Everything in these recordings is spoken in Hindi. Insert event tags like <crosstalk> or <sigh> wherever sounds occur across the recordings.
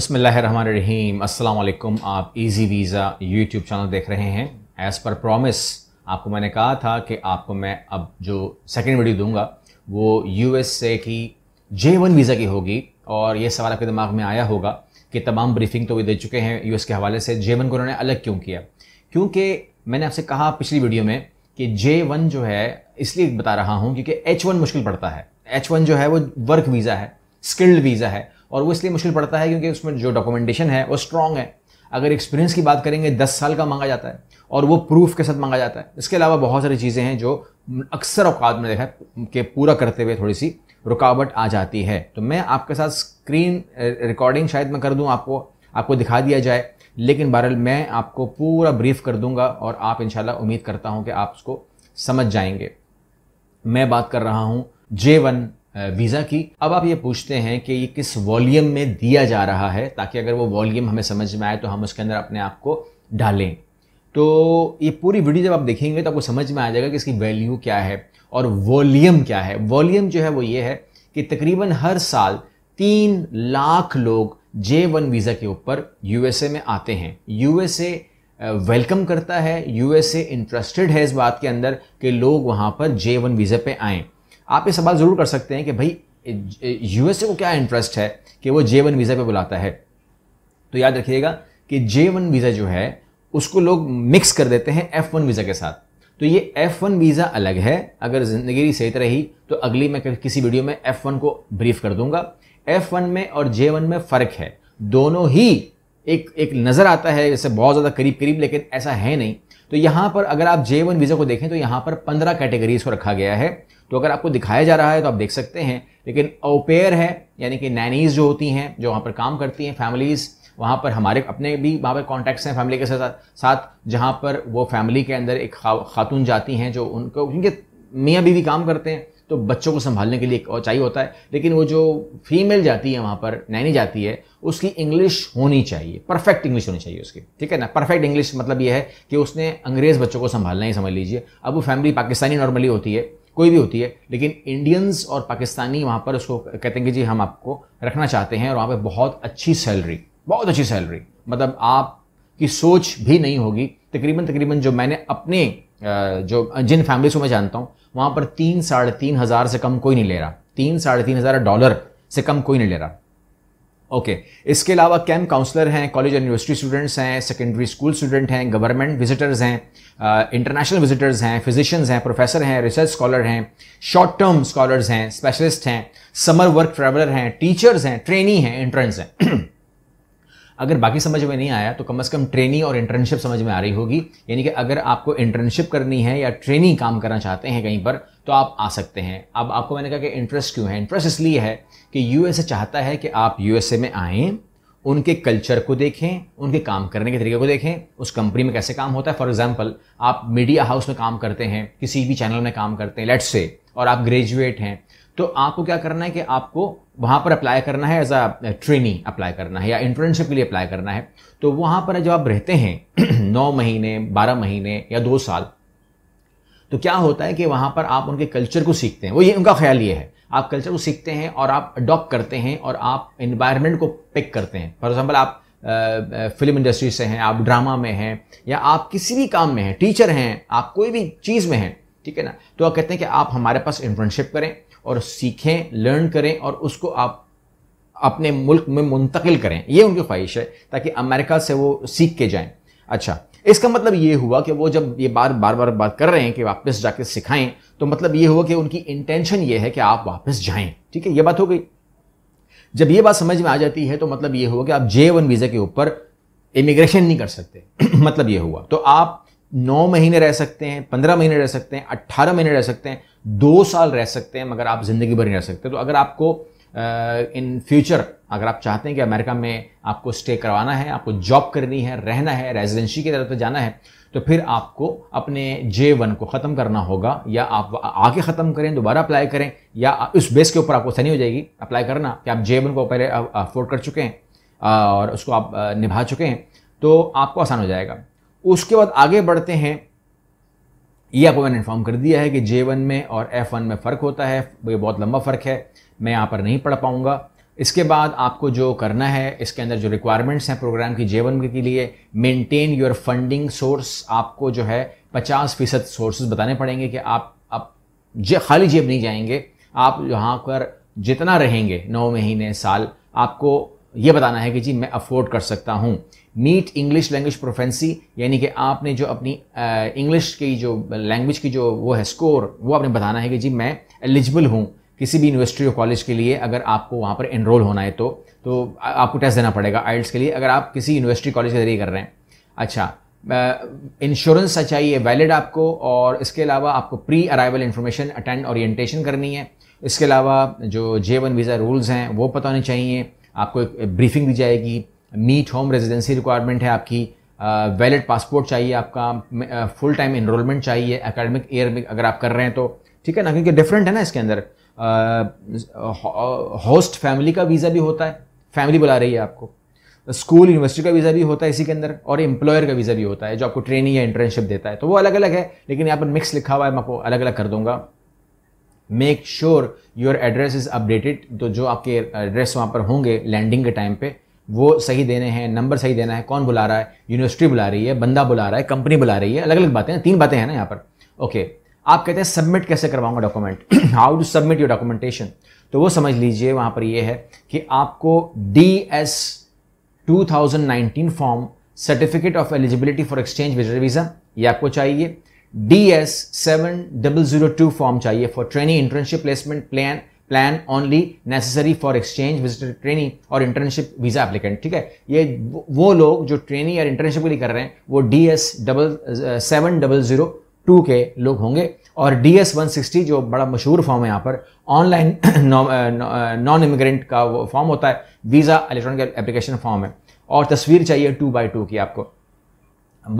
बसमीम अल्लाम आप इजी वीज़ा यूट्यूब चैनल देख रहे हैं एज़ पर प्रॉमिस आपको मैंने कहा था कि आपको मैं अब जो सेकेंड वीडियो दूंगा वो यू ए की जे वन वीज़ा की होगी और ये सवाल आपके दिमाग में आया होगा कि तमाम ब्रीफिंग तो वे दे चुके हैं यू के हवाले से जे वन को उन्होंने अलग क्यों किया क्योंकि मैंने आपसे कहा पिछली वीडियो में कि जे वन जो है इसलिए बता रहा हूँ क्योंकि एच वन मुश्किल पड़ता है एच वन जो है वो वर्क वीज़ा है स्किल्ड वीज़ा है और वो इसलिए मुश्किल पड़ता है क्योंकि उसमें जो डॉक्यूमेंटेशन है वो स्ट्रांग है अगर एक्सपीरियंस की बात करेंगे दस साल का मांगा जाता है और वो प्रूफ के साथ मांगा जाता है इसके अलावा बहुत सारी चीज़ें हैं जो अक्सर औकात में देखा है कि पूरा करते हुए थोड़ी सी रुकावट आ जाती है तो मैं आपके साथ स्क्रीन रिकॉर्डिंग शायद मैं कर दूँ आपको आपको दिखा दिया जाए लेकिन बहरहाल मैं आपको पूरा ब्रीफ कर दूंगा और आप इन उम्मीद करता हूँ कि आप उसको समझ जाएंगे मैं बात कर रहा हूँ जे वन वीज़ा की अब आप ये पूछते हैं कि ये किस वॉल्यूम में दिया जा रहा है ताकि अगर वो वॉल्यूम हमें समझ में आए तो हम उसके अंदर अपने आप को डालें तो ये पूरी वीडियो जब आप देखेंगे तो आपको समझ में आ जाएगा कि इसकी वैल्यू क्या है और वॉल्यूम क्या है वॉल्यूम जो है वो ये है कि तकरीबन हर साल तीन लाख लोग जे वन वीज़ा के ऊपर यूएसए में आते हैं यूएसए वेलकम करता है यूएसए इंटरेस्टेड है इस बात के अंदर कि लोग वहाँ पर जे वन वीज़ा पे आएँ आप ये सवाल ज़रूर कर सकते हैं कि भाई यूएसए को क्या इंटरेस्ट है कि वो जे वन वीज़ा पे बुलाता है तो याद रखिएगा कि जे वन वीज़ा जो है उसको लोग मिक्स कर देते हैं एफ वन वीज़ा के साथ तो ये एफ वन वीज़ा अलग है अगर ज़िंदगी सहित रही तो अगली मैं किसी वीडियो में एफ वन को ब्रीफ कर दूंगा एफ वन में और जे वन में फ़र्क है दोनों ही एक एक नज़र आता है जैसे बहुत ज़्यादा करीब करीब लेकिन ऐसा है नहीं तो यहां पर अगर आप जे वन वीज़ा को देखें तो यहां पर पंद्रह कैटेगरीज को रखा गया है तो अगर आपको दिखाया जा रहा है तो आप देख सकते हैं लेकिन ओपेयर है यानी कि नैनीज़ जो होती हैं जो वहाँ पर काम करती हैं फैमिलीज़ वहाँ पर हमारे अपने भी वहाँ पर कॉन्टैक्ट्स हैं फैमिली के साथ साथ जहाँ पर वो फैमिली के अंदर एक खातून जाती हैं जो उनको उनके मियाँ बीवी काम करते हैं तो बच्चों को संभालने के लिए एक चाहिए होता है लेकिन वो जो फीमेल जाती है वहाँ पर नैनी जाती है उसकी इंग्लिश होनी चाहिए परफेक्ट इंग्लिश होनी चाहिए उसकी ठीक है ना परफेक्ट इंग्लिश मतलब ये है कि उसने अंग्रेज़ बच्चों को संभालना ही समझ लीजिए अब वो फैमिली पाकिस्तानी नॉर्मली होती है कोई भी होती है लेकिन इंडियंस और पाकिस्तानी वहाँ पर उसको कहते हैं कि जी हम आपको रखना चाहते हैं और वहाँ पर बहुत अच्छी सैलरी बहुत अच्छी सैलरी मतलब आप की सोच भी नहीं होगी तकरीबन तकरीबन जो मैंने अपने जो जिन फैमिलीज को मैं जानता हूँ वहाँ पर तीन साढ़े तीन हज़ार से कम कोई नहीं ले रहा तीन साढ़े तीन हज़ार डॉलर से कम कोई नहीं ले रहा ओके okay. इसके अलावा कैंप काउंसलर हैं कॉलेज एंड यूनिवर्सिटी स्टूडेंट्स हैं सेकेंडरी स्कूल स्टूडेंट हैं गवर्नमेंट विजिटर्स हैं इंटरनेशनल uh, विजिटर्स हैं फिजिशियंस हैं प्रोफेसर हैं रिसर्च स्कॉलर हैं शॉर्ट टर्म स्कॉलर्स हैं स्पेशलिस्ट हैं समर वर्क ट्रैवलर हैं टीचर्स हैं ट्रेनी हैं इंट्रेंस हैं <clears throat> अगर बाकी समझ में नहीं आया तो कम से कम ट्रेनिंग और इंटर्नशिप समझ में आ रही होगी यानी कि अगर आपको इंटर्नशिप करनी है या ट्रेनिंग काम करना चाहते हैं कहीं पर तो आप आ सकते हैं अब आपको मैंने कहा कि इंटरेस्ट क्यों है इंटरेस्ट इसलिए है कि यूएसए चाहता है कि आप यूएसए में आएँ उनके कल्चर को देखें उनके काम करने के तरीके को देखें उस कंपनी में कैसे काम होता है फॉर एग्जाम्पल आप मीडिया हाउस में काम करते हैं किसी भी चैनल में काम करते हैं लेट्स से और आप ग्रेजुएट हैं तो आपको क्या करना है कि आपको वहां पर अप्लाई करना है एज अ ट्रेनी अप्लाई करना है या इंटर्नशिप के लिए अप्लाई करना है तो वहां पर जब आप रहते हैं <clears throat> नौ महीने बारह महीने या दो साल तो क्या होता है कि वहां पर आप उनके कल्चर को सीखते हैं वो ये उनका ख्याल ये है आप कल्चर को सीखते हैं और आप अडॉप्ट करते हैं और आप इन्वायरमेंट को पिक करते हैं फॉर एग्जाम्पल आप फिल्म इंडस्ट्री से हैं आप ड्रामा में हैं या आप किसी भी काम में हैं टीचर हैं आप कोई भी चीज़ में हैं ठीक है ना तो आप कहते हैं कि आप हमारे पास इंटर्नशिप करें और सीखें लर्न करें और उसको आप अपने मुल्क में मुंतकिल करें ये उनकी ख्वाहिश है ताकि अमेरिका से वो सीख के जाएं अच्छा इसका मतलब ये हुआ कि वो जब ये बार बार बार बात कर रहे हैं कि वापस जाके सिखाएं तो मतलब ये हुआ कि उनकी इंटेंशन ये है कि आप वापस जाएं ठीक है ये बात हो गई जब ये बात समझ में आ जाती है तो मतलब ये हुआ कि आप जे वन वीज़ा के ऊपर इमिग्रेशन नहीं कर सकते <clears throat> मतलब ये हुआ तो आप नौ महीने रह सकते हैं पंद्रह महीने रह सकते हैं अट्ठारह महीने रह सकते हैं दो साल रह सकते हैं मगर आप ज़िंदगी भर नहीं रह सकते तो अगर आपको इन uh, फ्यूचर अगर आप चाहते हैं कि अमेरिका में आपको स्टे करवाना है आपको जॉब करनी है रहना है रेजिडेंसी की तरफ से तो जाना है तो फिर आपको अपने जे वन को ख़त्म करना होगा या आप आगे ख़त्म करें दोबारा अप्लाई करें या उस बेस के ऊपर आपको आसानी हो जाएगी अप्लाई करना कि आप जे वन को पहले अफोर्ड कर चुके हैं और उसको आप निभा चुके हैं तो आपको आसान हो जाएगा उसके बाद आगे बढ़ते हैं ये आपको मैंने इन्फॉर्म कर दिया है कि जे वन में और एफ वन में फ़र्क होता है ये बहुत लंबा फ़र्क है मैं यहाँ पर नहीं पढ़ पाऊँगा इसके बाद आपको जो करना है इसके अंदर जो रिक्वायरमेंट्स हैं प्रोग्राम की जे वन के लिए मेंटेन योर फंडिंग सोर्स आपको जो है पचास फीसद सोर्सेज बताने पड़ेंगे कि आप आप जे खाली जेब नहीं जाएंगे आप यहाँ पर जितना रहेंगे नौ महीने साल आपको ये बताना है कि जी मैं अफोर्ड कर सकता हूँ मीट इंग्लिश लैंग्वेज प्रोफेंसी यानी कि आपने जो अपनी इंग्लिश की जो लैंग्वेज की जो वो है स्कोर वो आपने बताना है कि जी मैं एलिजिबल हूँ किसी भी यूनिवर्सिटी और कॉलेज के लिए अगर आपको वहाँ पर इनरोल होना है तो तो आपको टेस्ट देना पड़ेगा आइल्स के लिए अगर आप किसी यूनिवर्सिटी कॉलेज के जरिए कर रहे हैं अच्छा इंश्योरेंस चाहिए वैलिड आपको और इसके अलावा आपको pre arrival information attend orientation करनी है इसके अलावा जो जे वन वीज़ा रूल्स हैं वो पता होने चाहिए आपको एक ब्रीफिंग दी जाएगी नीट होम रेजिडेंसी रिक्वायरमेंट है आपकी वैलिड पासपोर्ट चाहिए आपका फुल टाइम इनरोलमेंट चाहिए अकेडमिक ईयर में अगर आप कर रहे हैं तो ठीक है ना क्योंकि डिफरेंट है ना इसके अंदर होस्ट फैमिली का वीज़ा भी होता है फैमिली बुला रही है आपको स्कूल यूनिवर्सिटी का वीज़ा भी होता है इसी के अंदर और एम्प्लॉयर का वीज़ा भी होता है जो आपको ट्रेनिंग या इंटर्नशिप देता है तो वो अलग अलग है लेकिन यहाँ पर मिक्स लिखा हुआ है मैं आपको अलग अलग कर दूंगा make sure your address is updated तो जो आपके एड्रेस वहाँ पर होंगे लैंडिंग के टाइम पे वो सही देने हैं नंबर सही देना है कौन बुला रहा है यूनिवर्सिटी बुला रही है बंदा बुला रहा है कंपनी बुला रही है अलग अलग बातें हैं तीन बातें हैं ना यहाँ पर ओके okay. आप कहते हैं सबमिट कैसे करवाऊंगा document how to submit your documentation तो वो समझ लीजिए वहाँ पर ये है कि आपको D S two thousand nineteen form certificate of eligibility for exchange visitor visa ये आपको चाहिए D S seven double zero two form चाहिए for training internship placement plan plan only necessary for exchange visitor training और इंटर्नशिप वीजा एप्लीकेंट ठीक है ये वो लोग जो ट्रेनिंग या इंटर्नशिप के लिए कर रहे हैं वो D S double seven double zero two के लोग होंगे और डी एस वन सिक्सटी जो बड़ा मशहूर फॉर्म है यहाँ पर ऑनलाइन नॉन इमिग्रेंट का वो फॉर्म होता है वीज़ा इलेक्ट्रॉनिक एप्लीकेशन फॉर्म है और तस्वीर चाहिए टू बाई टू की आपको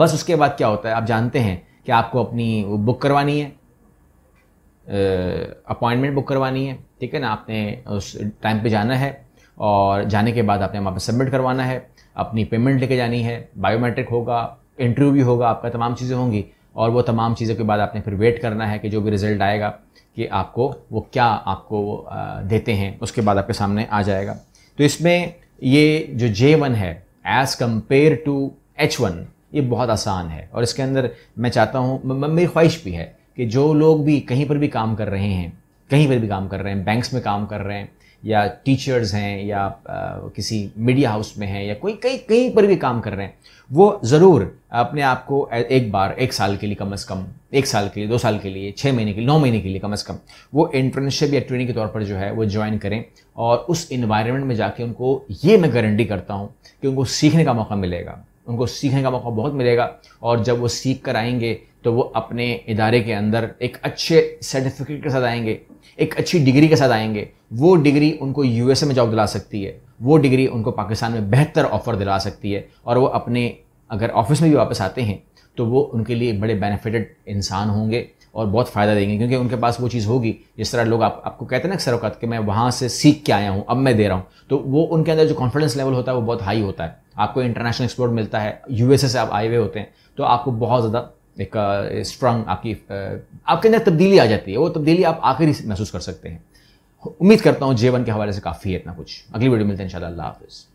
बस उसके बाद क्या होता है आप जानते हैं कि आपको अपनी बुक करवानी है अपॉइंटमेंट बुक करवानी है ठीक है ना आपने उस टाइम पे जाना है और जाने के बाद आपने वहाँ पर सबमिट करवाना है अपनी पेमेंट लेके जानी है बायोमेट्रिक होगा इंटरव्यू होगा आपका तमाम चीज़ें होंगी और वो तमाम चीज़ों के बाद आपने फिर वेट करना है कि जो भी रिज़ल्ट आएगा कि आपको वो क्या आपको देते हैं उसके बाद आपके सामने आ जाएगा तो इसमें ये जो जे वन है as compared to H one ये बहुत आसान है और इसके अंदर मैं चाहता हूँ मेरी ख्वाहिश भी है कि जो लोग भी कहीं पर भी काम कर रहे हैं कहीं पर भी काम कर रहे हैं बैंक्स में काम कर रहे हैं या टीचर्स हैं या आ, किसी मीडिया हाउस में हैं या कोई कहीं कहीं पर भी काम कर रहे हैं वो ज़रूर अपने आप को एक बार एक साल के लिए कम अज़ कम एक साल के लिए दो साल के लिए छः महीने के लिए नौ महीने के लिए कम अज़ कम वो इंटर्नशिप या ट्रेनिंग के तौर पर जो है वो ज्वाइन करें और उस इन्वायरमेंट में जाके उनको ये मैं गारंटी करता हूँ कि उनको सीखने का मौका मिलेगा उनको सीखने का मौका बहुत मिलेगा और जब वो सीख कर आएंगे तो वो अपने इदारे के अंदर एक अच्छे सर्टिफिकेट के साथ आएंगे एक अच्छी डिग्री के साथ आएंगे वो डिग्री उनको यू में जॉब दिला सकती है वो डिग्री उनको पाकिस्तान में बेहतर ऑफर दिला सकती है और वो अपने अगर ऑफिस में भी वापस आते हैं तो वो उनके लिए बड़े बेनिफिटेड इंसान होंगे और बहुत फ़ायदा देंगे क्योंकि उनके पास वो चीज़ होगी जिस तरह लोग आप आपको कहते हैं ना अक्सर वक्त कि मैं वहाँ से सीख के आया हूँ अब मैं दे रहा हूँ तो वो उनके अंदर जो कॉन्फिडेंस लेवल होता है वो बहुत हाई होता है आपको इंटरनेशनल एक्सप्लोर मिलता है यूएसए से आप आए हुए होते हैं तो आपको बहुत ज़्यादा एक स्ट्रांग आपकी आपके अंदर तब्दीली आ जाती है वो तब्दीली आप आखिर महसूस कर सकते हैं उम्मीद करता हूँ जीवन के हवाले से काफ़ी है इतना कुछ अगली वीडियो मिलते हैं इन शाला हाफिज़